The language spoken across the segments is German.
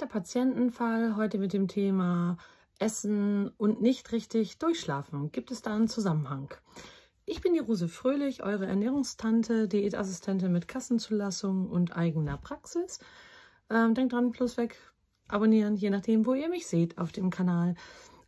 echter Patientenfall heute mit dem Thema Essen und nicht richtig durchschlafen. Gibt es da einen Zusammenhang? Ich bin die Rose Fröhlich, eure Ernährungstante, Diätassistentin mit Kassenzulassung und eigener Praxis. Ähm, denkt dran, plus weg, abonnieren, je nachdem, wo ihr mich seht auf dem Kanal.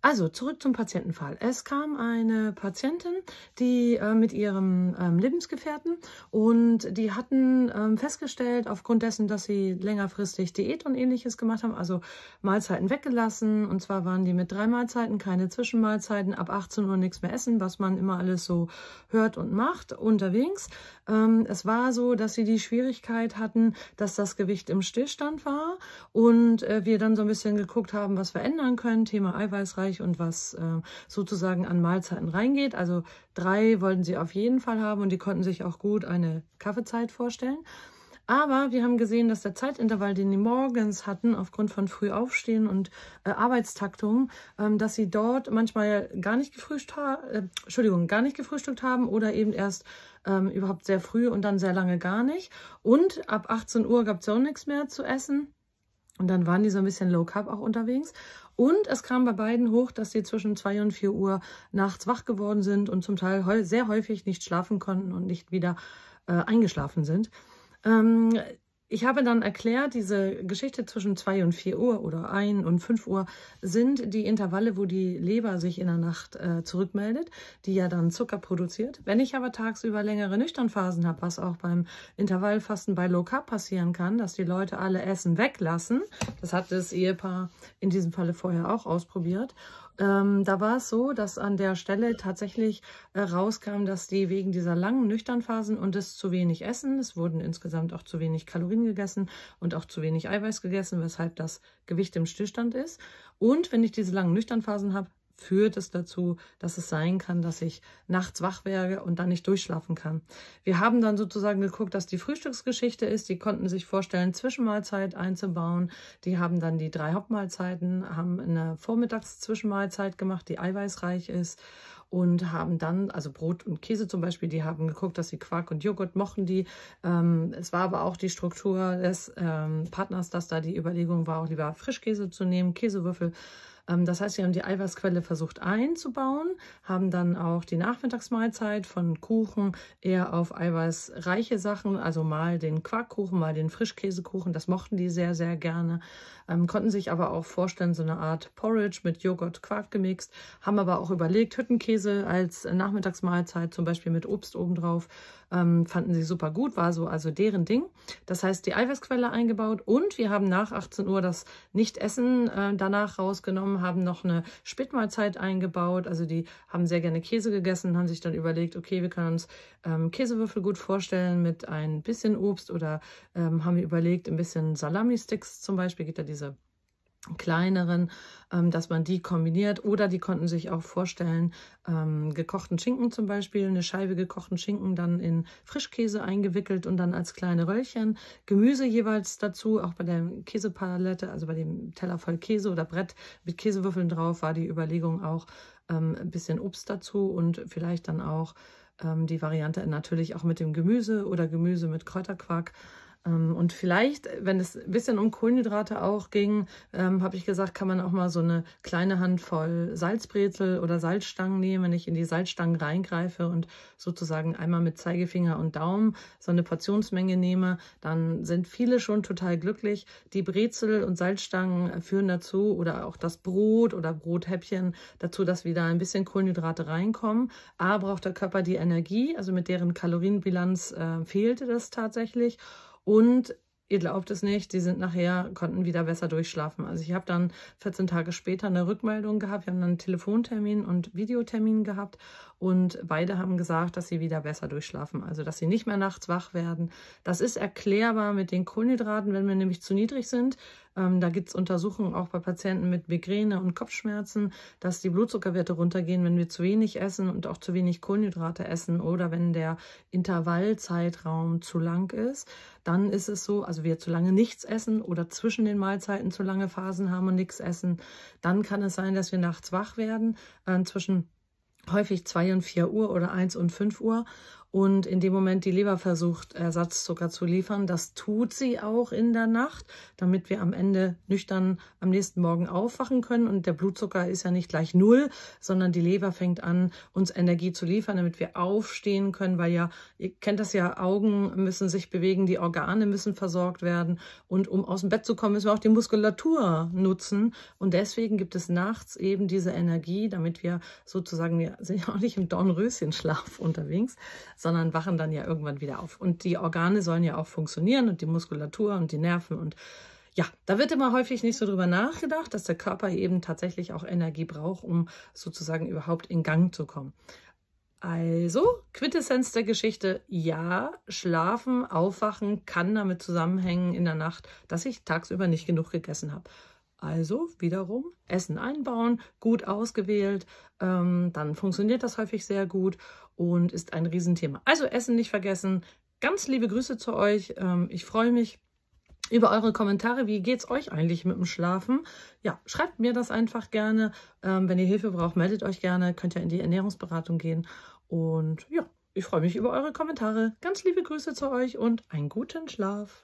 Also zurück zum Patientenfall. Es kam eine Patientin, die äh, mit ihrem ähm, Lebensgefährten und die hatten ähm, festgestellt, aufgrund dessen, dass sie längerfristig Diät und ähnliches gemacht haben, also Mahlzeiten weggelassen. Und zwar waren die mit drei Mahlzeiten, keine Zwischenmahlzeiten, ab 18 Uhr nichts mehr essen, was man immer alles so hört und macht unterwegs. Ähm, es war so, dass sie die Schwierigkeit hatten, dass das Gewicht im Stillstand war und äh, wir dann so ein bisschen geguckt haben, was wir ändern können. Thema Eiweißreich Fleisch und was äh, sozusagen an Mahlzeiten reingeht. Also drei wollten sie auf jeden Fall haben und die konnten sich auch gut eine Kaffeezeit vorstellen. Aber wir haben gesehen, dass der Zeitintervall, den die morgens hatten, aufgrund von Frühaufstehen und äh, Arbeitstaktung, ähm, dass sie dort manchmal gar nicht gefrühstückt, äh, Entschuldigung, gar nicht gefrühstückt haben oder eben erst ähm, überhaupt sehr früh und dann sehr lange gar nicht. Und ab 18 Uhr gab es auch nichts mehr zu essen. Und dann waren die so ein bisschen Low Carb auch unterwegs. Und es kam bei beiden hoch, dass sie zwischen 2 und 4 Uhr nachts wach geworden sind und zum Teil sehr häufig nicht schlafen konnten und nicht wieder äh, eingeschlafen sind. Ähm, ich habe dann erklärt, diese Geschichte zwischen 2 und 4 Uhr oder 1 und 5 Uhr sind die Intervalle, wo die Leber sich in der Nacht äh, zurückmeldet, die ja dann Zucker produziert. Wenn ich aber tagsüber längere Nüchternphasen habe, was auch beim Intervallfasten bei Low Carb passieren kann, dass die Leute alle Essen weglassen, das hat das Ehepaar in diesem Falle vorher auch ausprobiert, ähm, da war es so, dass an der Stelle tatsächlich äh, rauskam, dass die wegen dieser langen Nüchternphasen und des zu wenig Essen, es wurden insgesamt auch zu wenig Kalorien gegessen und auch zu wenig Eiweiß gegessen, weshalb das Gewicht im Stillstand ist. Und wenn ich diese langen Nüchternphasen habe, führt es dazu, dass es sein kann, dass ich nachts wach werde und dann nicht durchschlafen kann. Wir haben dann sozusagen geguckt, dass die Frühstücksgeschichte ist. Die konnten sich vorstellen, Zwischenmahlzeit einzubauen. Die haben dann die drei Hauptmahlzeiten, haben eine Vormittagszwischenmahlzeit gemacht, die eiweißreich ist und haben dann, also Brot und Käse zum Beispiel, die haben geguckt, dass sie Quark und Joghurt mochten die. Ähm, es war aber auch die Struktur des ähm, Partners, dass da die Überlegung war, auch lieber Frischkäse zu nehmen, Käsewürfel ähm, das heißt, sie haben die Eiweißquelle versucht einzubauen, haben dann auch die Nachmittagsmahlzeit von Kuchen eher auf eiweißreiche Sachen, also mal den Quarkkuchen, mal den Frischkäsekuchen, das mochten die sehr, sehr gerne, ähm, konnten sich aber auch vorstellen, so eine Art Porridge mit Joghurt-Quark gemixt, haben aber auch überlegt, Hüttenkäse Käse als Nachmittagsmahlzeit, zum Beispiel mit Obst obendrauf, ähm, fanden sie super gut, war so also deren Ding. Das heißt, die Eiweißquelle eingebaut und wir haben nach 18 Uhr das Nichtessen äh, danach rausgenommen, haben noch eine Spätmahlzeit eingebaut. Also die haben sehr gerne Käse gegessen, haben sich dann überlegt, okay, wir können uns ähm, Käsewürfel gut vorstellen mit ein bisschen Obst oder ähm, haben wir überlegt, ein bisschen Salami-Sticks zum Beispiel, geht da diese kleineren, ähm, dass man die kombiniert. Oder die konnten sich auch vorstellen, ähm, gekochten Schinken zum Beispiel, eine Scheibe gekochten Schinken dann in Frischkäse eingewickelt und dann als kleine Röllchen. Gemüse jeweils dazu, auch bei der Käsepalette, also bei dem Teller voll Käse oder Brett mit Käsewürfeln drauf, war die Überlegung auch ähm, ein bisschen Obst dazu und vielleicht dann auch ähm, die Variante natürlich auch mit dem Gemüse oder Gemüse mit Kräuterquark. Ähm, und vielleicht, wenn es ein bisschen um Kohlenhydrate auch ging, ähm, habe ich gesagt, kann man auch mal so eine kleine Handvoll Salzbrezel oder Salzstangen nehmen, wenn ich in die Salzstangen reingreife und sozusagen einmal mit Zeigefinger und Daumen so eine Portionsmenge nehme, dann sind viele schon total glücklich. Die Brezel und Salzstangen führen dazu oder auch das Brot oder Brothäppchen dazu, dass wieder ein bisschen Kohlenhydrate reinkommen. A braucht der Körper die Energie, also mit deren Kalorienbilanz äh, fehlte das tatsächlich. Und ihr glaubt es nicht, die sind nachher, konnten wieder besser durchschlafen. Also ich habe dann 14 Tage später eine Rückmeldung gehabt. Wir haben dann einen Telefontermin und Videotermin gehabt und beide haben gesagt, dass sie wieder besser durchschlafen. Also dass sie nicht mehr nachts wach werden. Das ist erklärbar mit den Kohlenhydraten, wenn wir nämlich zu niedrig sind, ähm, da gibt es Untersuchungen auch bei Patienten mit Migräne und Kopfschmerzen, dass die Blutzuckerwerte runtergehen, wenn wir zu wenig essen und auch zu wenig Kohlenhydrate essen oder wenn der Intervallzeitraum zu lang ist. Dann ist es so, also wir zu lange nichts essen oder zwischen den Mahlzeiten zu lange Phasen haben und nichts essen. Dann kann es sein, dass wir nachts wach werden, äh, zwischen häufig 2 und 4 Uhr oder 1 und 5 Uhr und in dem Moment die Leber versucht, Ersatzzucker zu liefern. Das tut sie auch in der Nacht, damit wir am Ende nüchtern am nächsten Morgen aufwachen können. Und der Blutzucker ist ja nicht gleich null, sondern die Leber fängt an, uns Energie zu liefern, damit wir aufstehen können, weil ja, ihr kennt das ja, Augen müssen sich bewegen, die Organe müssen versorgt werden. Und um aus dem Bett zu kommen, müssen wir auch die Muskulatur nutzen. Und deswegen gibt es nachts eben diese Energie, damit wir sozusagen, wir sind ja auch nicht im Dornröschenschlaf unterwegs, sondern wachen dann ja irgendwann wieder auf. Und die Organe sollen ja auch funktionieren und die Muskulatur und die Nerven und ja, da wird immer häufig nicht so drüber nachgedacht, dass der Körper eben tatsächlich auch Energie braucht, um sozusagen überhaupt in Gang zu kommen. Also, Quintessenz der Geschichte, ja, schlafen, aufwachen kann damit zusammenhängen in der Nacht, dass ich tagsüber nicht genug gegessen habe. Also wiederum Essen einbauen, gut ausgewählt, ähm, dann funktioniert das häufig sehr gut und ist ein Riesenthema. Also Essen nicht vergessen. Ganz liebe Grüße zu euch. Ähm, ich freue mich über eure Kommentare. Wie geht es euch eigentlich mit dem Schlafen? Ja, schreibt mir das einfach gerne. Ähm, wenn ihr Hilfe braucht, meldet euch gerne. Könnt ihr in die Ernährungsberatung gehen. Und ja, ich freue mich über eure Kommentare. Ganz liebe Grüße zu euch und einen guten Schlaf.